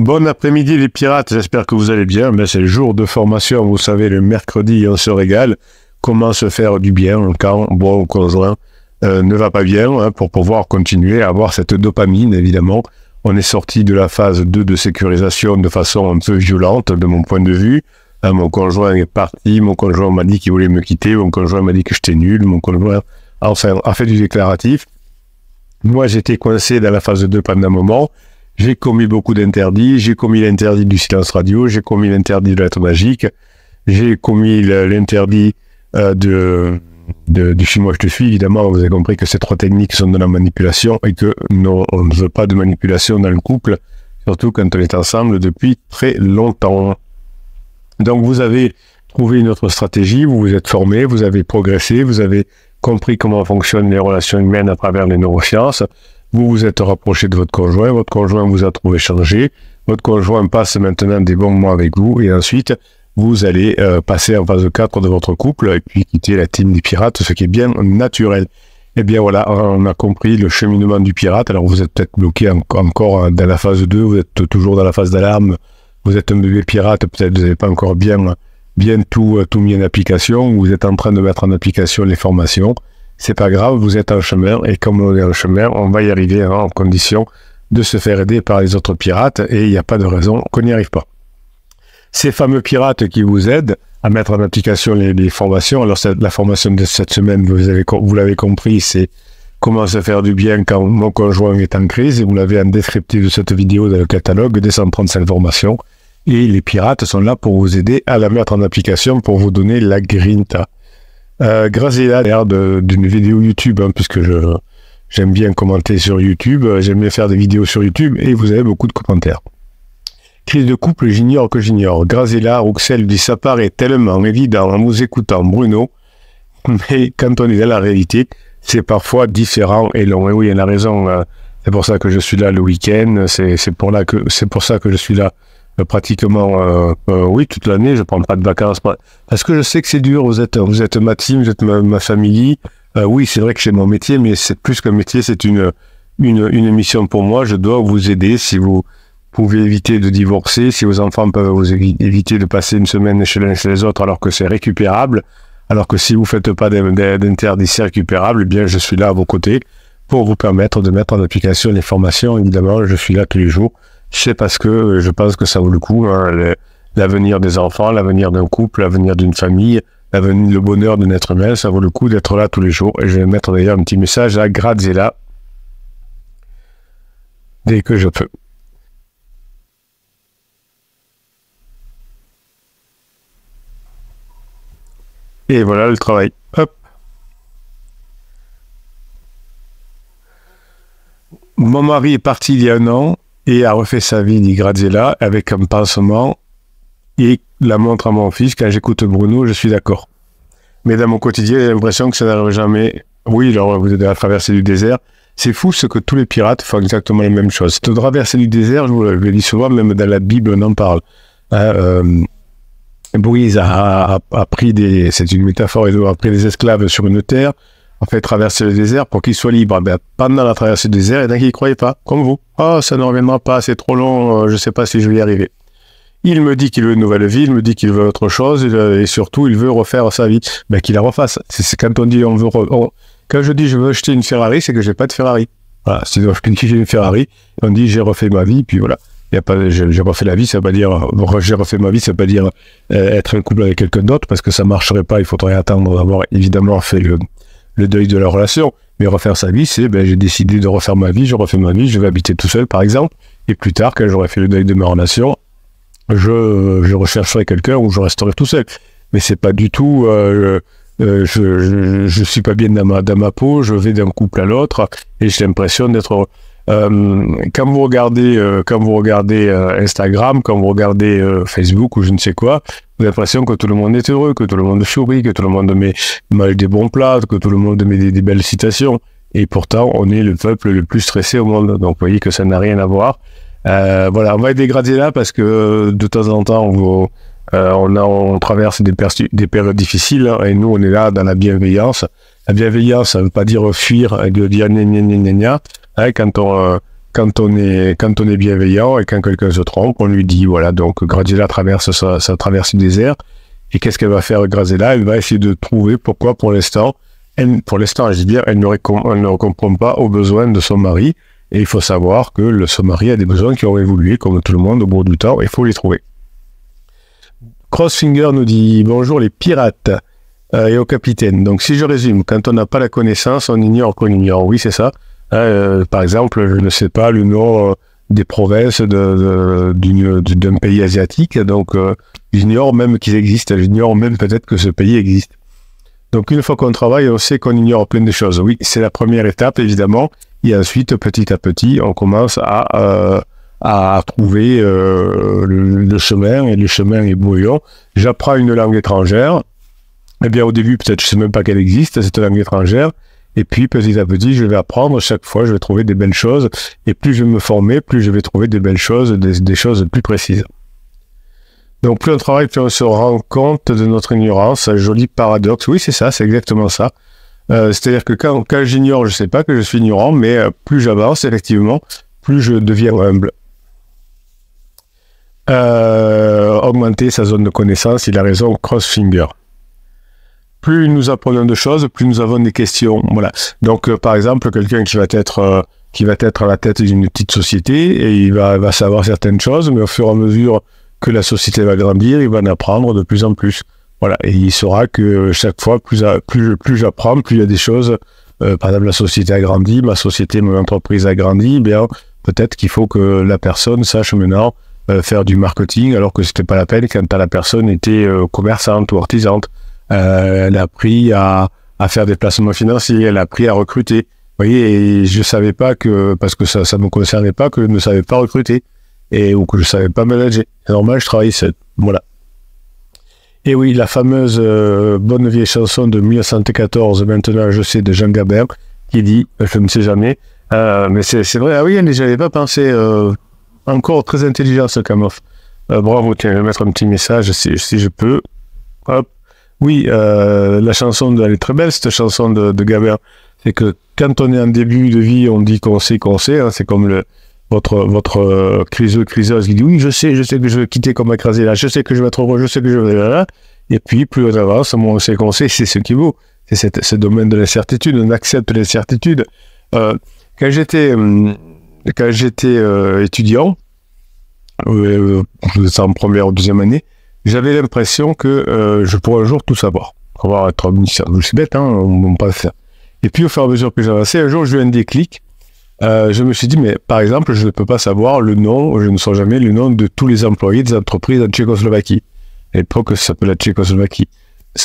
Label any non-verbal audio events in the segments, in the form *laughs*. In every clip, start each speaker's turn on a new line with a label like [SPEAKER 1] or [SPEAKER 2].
[SPEAKER 1] Bon après-midi les pirates, j'espère que vous allez bien. Mais ben, c'est le jour de formation, vous savez, le mercredi, on se régale. Comment se faire du bien quand bon conjoint euh, ne va pas bien hein, pour pouvoir continuer à avoir cette dopamine, évidemment. On est sorti de la phase 2 de sécurisation de façon un peu violente, de mon point de vue. Hein, mon conjoint est parti, mon conjoint m'a dit qu'il voulait me quitter, mon conjoint m'a dit que j'étais nul, mon conjoint enfin, a fait du déclaratif. Moi, j'étais coincé dans la phase 2 pendant un moment. J'ai commis beaucoup d'interdits. J'ai commis l'interdit du silence radio. J'ai commis l'interdit de l'être magique. J'ai commis l'interdit euh, de, de, du je de suis. Évidemment, vous avez compris que ces trois techniques sont de la manipulation et que ne veut pas de manipulation dans le couple, surtout quand on est ensemble depuis très longtemps. Donc, vous avez trouvé une autre stratégie. Vous vous êtes formé. Vous avez progressé. Vous avez compris comment fonctionnent les relations humaines à travers les neurosciences. Vous vous êtes rapproché de votre conjoint, votre conjoint vous a trouvé chargé, votre conjoint passe maintenant des bons mois avec vous, et ensuite, vous allez euh, passer en phase 4 de votre couple, et puis quitter la team des pirates, ce qui est bien naturel. Eh bien voilà, on a compris le cheminement du pirate. Alors vous êtes peut-être bloqué encore dans la phase 2, vous êtes toujours dans la phase d'alarme, vous êtes un bébé pirate, peut-être vous n'avez pas encore bien, bien tout, euh, tout mis en application, vous êtes en train de mettre en application les formations c'est pas grave, vous êtes en chemin, et comme on est en chemin, on va y arriver hein, en condition de se faire aider par les autres pirates, et il n'y a pas de raison qu'on n'y arrive pas. Ces fameux pirates qui vous aident à mettre en application les, formations, alors la formation de cette semaine, vous l'avez compris, c'est comment se faire du bien quand mon conjoint est en crise, et vous l'avez en descriptif de cette vidéo dans le catalogue prendre cette formation et les pirates sont là pour vous aider à la mettre en application, pour vous donner la grinta. Euh, Grazilla, d'ailleurs, d'une vidéo YouTube, hein, puisque je, j'aime bien commenter sur YouTube, euh, j'aime bien faire des vidéos sur YouTube, et vous avez beaucoup de commentaires. Crise de couple, j'ignore que j'ignore. Grazella, Roxel dit ça paraît tellement évident en vous écoutant, Bruno, mais quand on est dans la réalité, c'est parfois différent et long. Et oui, il elle a raison. Hein. C'est pour ça que je suis là le week-end. C'est pour, pour ça que je suis là euh, pratiquement, euh, euh, oui, toute l'année, je prends pas de vacances. Parce que je sais que c'est dur, vous êtes, vous êtes ma team, vous êtes ma, famille. oui, c'est vrai que c'est mon métier, mais c'est plus qu'un métier, c'est une, une, une mission pour moi. Je dois vous aider si vous pouvez éviter de divorcer, si vos enfants peuvent vous éviter de passer une semaine chez l'un chez les autres alors que c'est récupérable, alors que si vous ne faites pas d'interdits récupérables, eh bien je suis là à vos côtés pour vous permettre de mettre en application les formations. Évidemment, je suis là tous les jours c'est parce que euh, je pense que ça vaut le coup. Hein, l'avenir des enfants, l'avenir d'un couple, l'avenir d'une famille, l'avenir, le bonheur de être humain, ça vaut le coup d'être là tous les jours. Et je vais mettre d'ailleurs un petit message à là dès que je peux. Et voilà le travail. Hop. Mon mari est parti il y a un an et a refait sa vie, dit Graziella, avec un pincement. et la montre à mon fils. Quand j'écoute Bruno, je suis d'accord. Mais dans mon quotidien, j'ai l'impression que ça n'arrive jamais. Oui, alors vous êtes à la du désert. C'est fou ce que tous les pirates font exactement la même chose. de traverser du désert, je vous le dit souvent, même dans la Bible, on en parle. Hein, euh, Bouise a, pris des, c'est une métaphore, il a pris des esclaves sur une terre. On fait traverser le désert pour qu'il soit libre. Ben, pendant la traversée du désert, et y en qui ne pas, comme vous. oh, ça ne reviendra pas, c'est trop long, euh, je ne sais pas si je vais y arriver. Il me dit qu'il veut une nouvelle vie, il me dit qu'il veut autre chose, euh, et surtout, il veut refaire sa vie. Ben, qu'il la refasse. C'est quand on dit on veut. je dis je veux acheter une Ferrari, c'est que je n'ai pas de Ferrari. Voilà, si j'ai une Ferrari, on dit j'ai refait ma vie, puis voilà. Y a pas, j'ai refait la vie, ça veut dire, j'ai refait ma vie, ça veut pas dire euh, être un couple avec quelqu'un d'autre, parce que ça ne marcherait pas, il faudrait attendre d'avoir évidemment fait le, le deuil de la relation. Mais refaire sa vie, c'est ben, j'ai décidé de refaire ma vie, je refais ma vie, je vais habiter tout seul, par exemple. Et plus tard, quand j'aurai fait le deuil de ma relation, je, je rechercherai quelqu'un ou je resterai tout seul. Mais c'est pas du tout. Euh, euh, je, je, suis pas bien dans ma, dans ma peau, je vais d'un couple à l'autre et j'ai l'impression d'être euh, comme vous regardez, euh, comme vous regardez euh, Instagram, comme vous regardez Facebook ou je ne sais quoi, vous avez l'impression que tout le monde est heureux, que tout le monde sourit, que tout le monde met, des bons plats, que tout le monde met des, belles citations. Et pourtant, on est le peuple le plus stressé au monde. Donc, vous voyez que ça n'a rien à voir. voilà, on va être dégradé là parce que de temps en temps, on, on, traverse des, périodes difficiles hein, et nous, on est là dans la bienveillance. La bienveillance, ça ne veut pas dire fuir de dire gna gna gna gna hein, euh, quand on est bienveillant et quand quelqu'un se trompe, on lui dit voilà donc Grazella traverse sa, traverse du désert et qu'est-ce qu'elle va faire Grazella Elle va essayer de trouver pourquoi pour l'instant elle pour l'instant je dire elle ne, comprend pas aux besoins de son mari et il faut savoir que le son mari a des besoins qui ont évolué comme tout le monde au bout du temps il faut les trouver. Crossfinger nous dit bonjour les pirates. Euh, et au capitaine. Donc si je résume, quand on n'a pas la connaissance, on ignore qu'on ignore. Oui, c'est ça. Hein, euh, par exemple, je ne sais pas le nom euh, des provinces d'un de, pays asiatique. Donc, j'ignore même qu'ils existent. J'ignore même peut-être que ce pays existe. Donc, une fois qu'on travaille, on sait qu'on ignore plein de choses. Oui, c'est la première étape, évidemment. Et ensuite, petit à petit, on commence à, trouver le, chemin. Et le chemin est bouillon. J'apprends une langue étrangère. Eh bien, au début, peut-être, je sais même pas qu'elle existe, c'est une langue étrangère. Et puis, petit à petit, je vais apprendre. Chaque fois, je vais trouver des belles choses. Et plus je vais me former, plus je vais trouver des belles choses, des, des choses plus précises. Donc, plus on travaille, plus on se rend compte de notre ignorance. Un joli paradoxe. Oui, c'est ça, c'est exactement ça. Euh, c'est-à-dire que quand, j'ignore, je ne sais pas que je suis ignorant, mais euh, plus j'avance, effectivement, plus je deviens humble. Euh, augmenter sa zone de connaissance, il a raison, cross-finger plus nous apprenons de choses, plus nous avons des questions. Voilà. Donc, euh, par exemple, quelqu'un qui va être euh, qui va être à la tête d'une petite société et il va, va, savoir certaines choses, mais au fur et à mesure que la société va grandir, il va en apprendre de plus en plus. Voilà. Et il saura que chaque fois, plus, plus, j'apprends, plus il y a des choses. Euh, par exemple, la société a grandi, ma société, mon entreprise a grandi. Eh bien, peut-être qu'il faut que la personne sache maintenant faire du marketing alors que ce n'était pas la peine quand la personne était commerçante ou artisante. Euh, elle a appris à, faire des placements financiers, elle a appris à recruter. Vous voyez, je savais pas que, parce que ça ne me concernait pas, que je ne savais pas recruter et ou que je savais pas manager. C'est normal, je travaillais seul. Voilà. Et oui, la fameuse euh, bonne vieille chanson de 1914, maintenant je sais, de Jean Gabin qui dit, euh, je ne sais jamais, mais c'est vrai, ah oui, n'avais pas pensé, encore très intelligent ce Camoff. bravo, tiens, je vais mettre un petit message si, si je peux. Hop. Oui, euh, la chanson de Elle est très belle, cette chanson de, de Gabin. C'est que quand on est en début de vie, on dit qu'on sait qu'on sait. Hein. c'est comme le, votre, votre euh, criseuse qui dit Oui, je sais, je sais que je vais quitter comme écrasé là, je sais que je vais être heureux, je sais que je vais. Là, là. Et puis, plus on avance, moins on sait qu'on sait, c'est ce qui vaut. C'est ce domaine de l'incertitude, on accepte l'incertitude. Euh, quand j'étais hum, quand j'étais euh, étudiant, euh, euh, en première ou deuxième année, j'avais l'impression que euh, je pourrais un jour tout savoir, va être omniscient. Je suis bête, hein, on, le faire. Et puis au fur et à mesure que j'avançais, un jour j'ai eu un déclic. Euh, je me suis dit, mais par exemple, je ne peux pas savoir le nom, je ne sens jamais le nom de tous les employés des entreprises en Tchécoslovaquie. À l'époque, ça s'appelait la Tchécoslovaquie.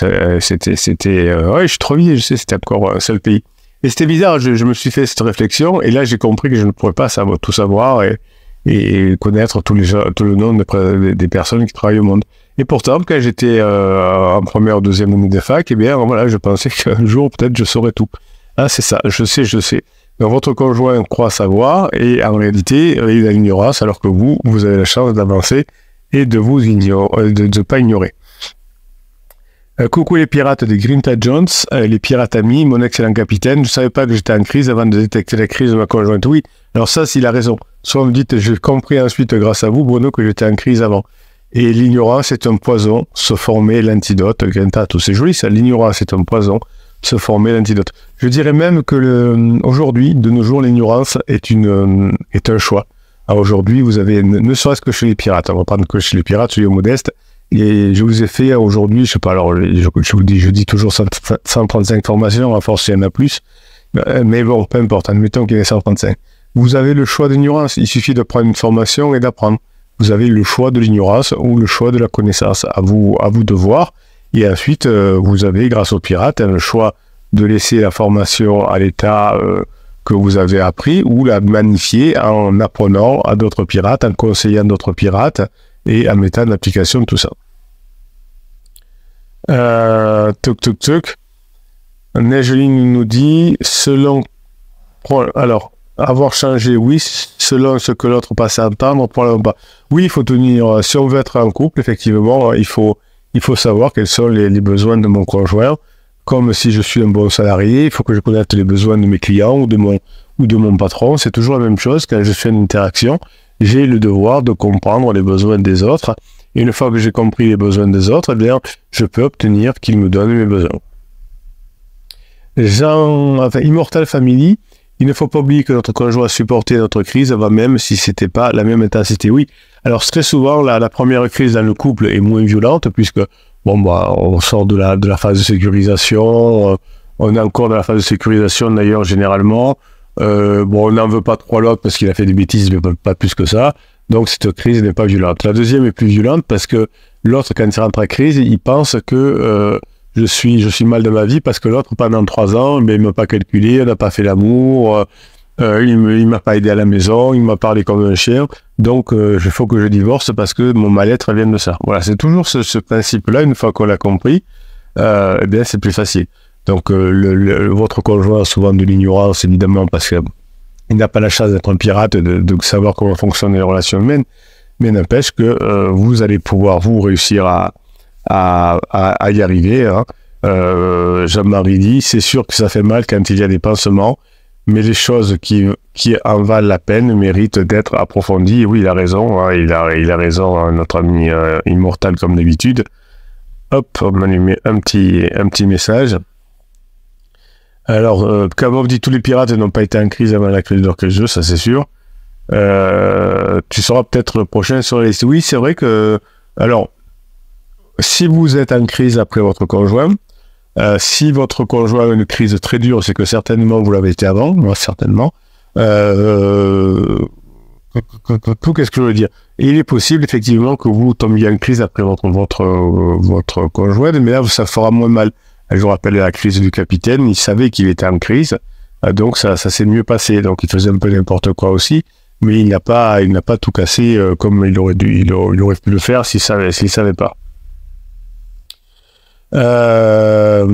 [SPEAKER 1] Euh, c'était, c'était, je suis trop vieux, je sais, c'était encore un seul pays. Et c'était bizarre, je, me suis fait cette réflexion, et là, j'ai compris que je ne pourrais pas savoir, tout savoir et, connaître tous les, tout le nom des personnes qui travaillent au monde. Et pourtant, quand j'étais euh, en première, deuxième année de fac, eh bien, voilà, je pensais *laughs* qu'un jour, peut-être, je saurais tout. Ah, c'est ça, je sais, je sais. Donc, votre conjoint croit savoir et en réalité, il a l'ignorance, alors que vous, vous avez la chance d'avancer et de vous ne euh, pas ignorer. Euh, coucou les pirates de Grinta Jones, les pirates amis, mon excellent capitaine. Je ne savais pas que j'étais en crise avant de détecter la crise de ma conjointe. Oui, alors ça, s'il a raison. Soit vous me dites, j'ai compris ensuite grâce à vous, Bruno, que j'étais en crise avant. Et l'ignorance est un poison, se former l'antidote. tous oh, c'est joli ça, l'ignorance est un poison, se former l'antidote. Je dirais même que aujourd'hui, de nos jours, l'ignorance est, une, euh, est un choix. Aujourd'hui, vous avez, ne serait-ce que chez les pirates, hein, on va prendre que chez les pirates, je suis modeste, et je vous ai fait aujourd'hui, je sais pas, alors je, vous dis, je dis toujours 135 formations, à force il y en a plus, euh, mais bon, peu importe, admettons qu'il y ait 135. Vous avez le choix d'ignorance, il suffit de prendre une formation et d'apprendre vous avez le choix de l'ignorance ou le choix de la connaissance à vous, à vous de voir. Et ensuite, euh, vous avez, grâce aux pirates, le choix de laisser la formation à l'état euh, que vous avez appris ou la magnifier en apprenant à d'autres pirates, en conseillant d'autres pirates et en mettant en application tout ça. Euh, tuk tuk tuk. nous dit, selon... Alors, avoir changé, oui, selon ce que l'autre passe à entendre, probablement pas. Oui, il faut tenir, euh, si on veut être en couple, effectivement, euh, il faut, il faut savoir quels sont les, besoins de mon conjoint. Comme si je suis un bon salarié, il faut que je connaisse les besoins de mes clients ou de mon, ou de mon patron. C'est toujours la même chose quand je fais une interaction. J'ai le devoir de comprendre les besoins des autres. Et une fois que j'ai compris les besoins des autres, eh bien, je peux obtenir qu'ils me donnent mes besoins. Jean, enfin, Immortal Family, il ne faut pas oublier que notre conjoint a supporté notre crise avant même si c'était pas la même intensité. Oui. Alors très souvent, la, première crise dans le couple est moins violente puisque bon bah on sort de la phase de sécurisation. Euh, on est encore dans la phase de sécurisation d'ailleurs généralement. Euh, bon, on n'en veut pas trop l'autre parce qu'il a fait des bêtises, mais pas plus que ça. Donc cette crise n'est pas violente. La deuxième est plus violente parce que l'autre, quand il rentre en crise, il pense que euh, je suis, je mal de ma vie parce que l'autre, pendant trois ans, ben, il ne m'a pas calculé, il n'a pas fait l'amour, euh, euh, il ne m'a pas aidé à la maison, il m'a parlé comme un chien. Donc, il euh, faut que je divorce parce que mon mal-être vient de ça. Voilà, c'est toujours ce, principe-là. Une fois qu'on l'a compris, eh bien, c'est plus facile. Donc, votre conjoint a souvent de l'ignorance, évidemment, parce qu'il n'a pas la chance d'être un pirate, de savoir comment fonctionnent les relations humaines. Mais n'empêche que vous allez pouvoir, vous, réussir à, à, y arriver. Hein. Euh, Jean-Marie dit, c'est sûr que ça fait mal quand il y a des pansements, mais les choses qui, qui en valent la peine méritent d'être approfondies. oui, il a raison, hein. il, a, il a raison, hein, notre ami euh, immortal comme d'habitude. Hop, on un petit, un petit message. Alors, euh, comme on dit tous les pirates n'ont pas été en crise avant la crise d'or que jeu, ça c'est sûr. tu seras peut-être le prochain sur les... Oui, c'est vrai que... Alors, si vous êtes en crise après votre conjoint, euh, si votre conjoint a une crise très dure, c'est que certainement vous l'avez été avant, moi certainement. Euh, tout Qu'est-ce que je veux dire Il est possible effectivement que vous tombiez en crise après votre votre votre conjoint, mais là ça fera moins mal. Je vous rappelle la crise du capitaine, il savait qu'il était en crise, euh, donc ça, s'est mieux passé. Donc il faisait un peu n'importe quoi aussi, mais il n'a pas il n'a pas tout cassé comme il aurait dû il aurait, pu le faire s'il savait savait pas. Euh,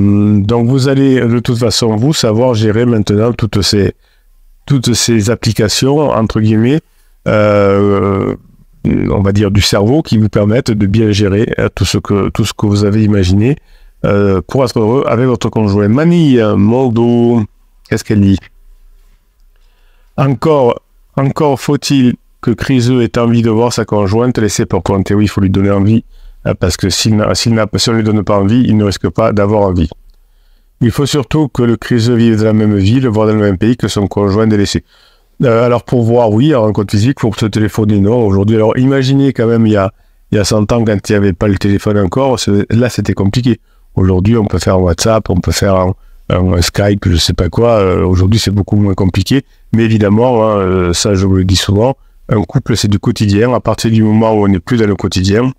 [SPEAKER 1] donc vous allez de toute façon vous savoir gérer maintenant toutes ces toutes ces applications entre guillemets euh, on va dire du cerveau qui vous permettent de bien gérer euh, tout ce que tout ce que vous avez imaginé pour être heureux avec votre conjoint. Mani Moldo qu'est-ce qu'elle dit Encore, encore faut-il que Criseux ait envie de voir sa conjointe laisser pour compte. oui, il faut lui donner envie euh, parce que s'il si on ne lui donne pas envie, il ne risque pas d'avoir envie. Il faut surtout que le criseux vive dans la même ville, voir dans le même pays que son conjoint délaissé. Euh, alors pour voir, oui, en un compte physique, faut se téléphoner, non, aujourd'hui. Alors imaginez quand même, il y a, il 100 ans, quand il n'y avait pas le téléphone encore, là c'était compliqué. Aujourd'hui, on peut faire WhatsApp, on peut faire un, Skype, je ne sais pas quoi. Euh, aujourd'hui, c'est beaucoup moins compliqué. Mais évidemment, hein, ça je vous le dis souvent, un couple c'est du quotidien. À partir du moment où on n'est plus dans le quotidien,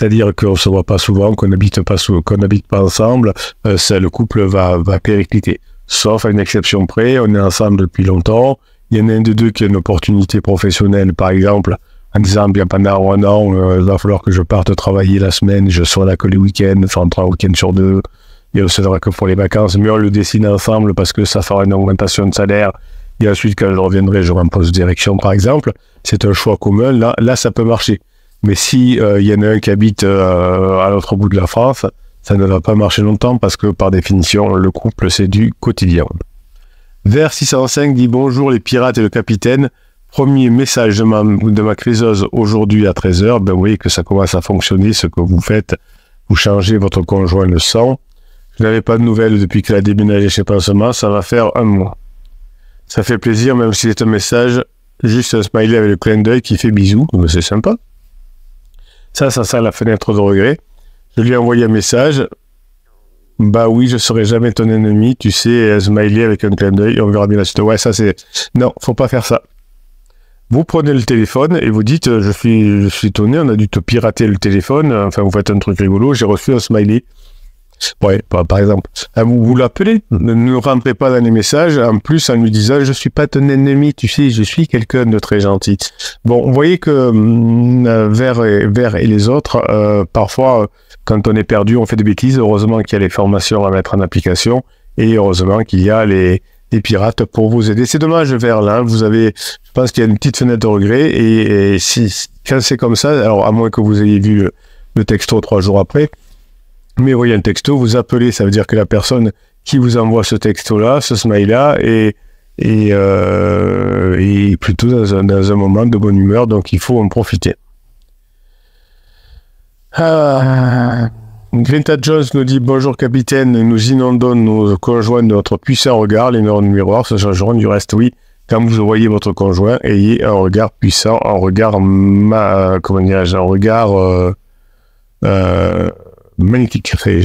[SPEAKER 1] c'est-à-dire qu'on ne se voit pas souvent, qu'on n'habite pas, qu'on pas ensemble, euh, le couple va, va péricliter. Sauf à une exception près, on est ensemble depuis longtemps, il y en a un des deux qui a une opportunité professionnelle, par exemple, en disant, bien pendant un an, euh, il va falloir que je parte travailler la semaine, je sois là que les week-ends, enfin trois week-ends sur deux, et on se verra que pour les vacances, mais on le dessine ensemble parce que ça fera une augmentation de salaire, et ensuite quand je reviendrai, je poste direction, par exemple, c'est un choix commun, là, là ça peut marcher. Mais si il euh, y en a un qui habite euh, à l'autre bout de la France, ça ne va pas marcher longtemps parce que par définition, le couple, c'est du quotidien. Vers 605 dit bonjour les pirates et le capitaine. Premier message de ma, de ma aujourd'hui à 13h. Ben, vous voyez que ça commence à fonctionner ce que vous faites. Vous changez votre conjoint le sang. Je n'avais pas de nouvelles depuis qu'elle a déménagé chez Pansement. Ça va faire un mois. Ça fait plaisir, même si c'est un message, juste un smiley avec le clin d'œil qui fait bisous. Mais c'est sympa ça, ça, ça, la fenêtre de regret. Je lui ai envoyé un message. Bah oui, je serai jamais ton ennemi, tu sais, smiley avec un clin d'œil, on verra bien la suite. Ouais, ça c'est. Non, faut pas faire ça. Vous prenez le téléphone et vous dites, euh, je suis, je suis étonné, on a dû te pirater le téléphone, euh, enfin vous faites un truc rigolo, j'ai reçu un smiley ouais, par, exemple, ah, vous, l'appelez, ne, nous rentrez pas dans les messages, en plus en lui disant je ne suis pas ton ennemi, tu sais, je suis quelqu'un de très gentil. Bon, vous voyez que mm, euh, vers et, vers les autres, euh, parfois, quand on est perdu, on fait des bêtises. Heureusement qu'il y a les formations à mettre en application et heureusement qu'il y a les, des pirates pour vous aider. C'est dommage, vers là. Vous avez, je pense qu'il y a une petite fenêtre de regret. Et, si, quand c'est comme ça, alors à moins que vous ayez vu le texto trois jours après, voyez un texto, vous appelez, ça veut dire que la personne qui vous envoie ce texto-là, ce smile-là, est, et, euh, plutôt dans un, moment de bonne humeur, donc il faut en profiter. Ah. Jones nous dit Bonjour capitaine, nous inondons nos conjoints de notre puissant regard, les du miroirs se changeront du reste, oui. Quand vous voyez votre conjoint, ayez un regard puissant, un regard, comment dirais-je, un regard euh, euh, magnifique café,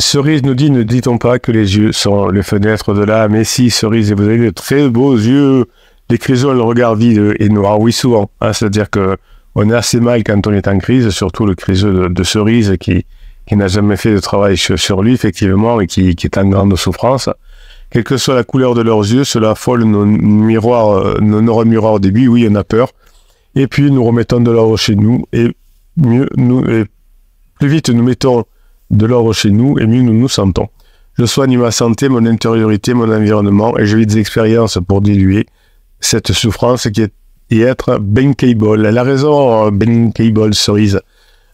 [SPEAKER 1] Cerise nous dit, ne dit-on pas que les yeux sont les fenêtres de l'âme Mais si, Cerise, vous avez de très beaux yeux. Les criseux le regard vide et noir, oui, souvent. Hein, c'est-à-dire que on est assez mal quand on est en crise, surtout le criseux de, Cerise qui, n'a jamais fait de travail sur lui, effectivement, et qui, est en grande souffrance. Quelle que soit la couleur de leurs yeux, cela folle nos miroirs, euh, nos, au début, oui, on a peur. Et puis, nous remettons de l'or chez nous, et mieux nous, plus vite nous mettons de l'or chez nous et mieux nous nous sentons. Je soigne ma santé, mon intériorité, mon environnement et je vis des expériences pour diluer cette souffrance qui est et être Cable. Elle a raison, Cable, euh, cerise.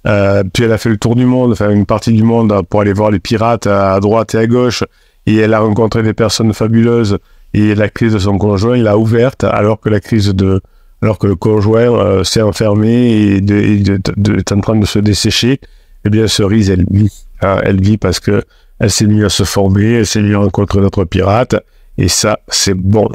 [SPEAKER 1] Euh, puis elle a fait le tour du monde, enfin une partie du monde pour aller voir les pirates à droite et à gauche. Et elle a rencontré des personnes fabuleuses. Et la crise de son conjoint, il l'a ouverte alors que la crise de alors que le conjoint euh, s'est enfermé et, est en train de se dessécher, eh bien, Cerise, elle vit. Ah, elle vit parce que elle s'est mise à se former, elle s'est mise à rencontrer d'autres pirates, et ça, c'est bon.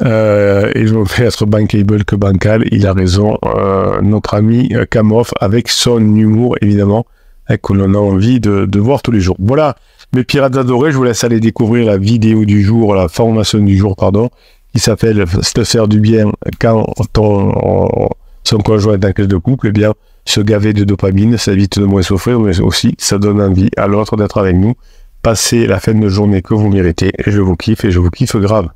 [SPEAKER 1] et je me fais être bankable que bancal, il a raison. Euh, notre ami Kamoff, avec son humour, évidemment, qu'on hein, que l'on a envie de, voir tous les jours. Voilà, mes pirates adorés, je vous laisse aller découvrir la vidéo du jour, la formation du jour, pardon qui s'appelle Se faire du bien quand ton, son conjoint est en crise de couple, eh bien, se gaver de dopamine, ça évite de moins souffrir, mais aussi ça donne envie à l'autre d'être avec nous. Passez la fin de journée que vous méritez. Je vous kiffe et je vous kiffe grave.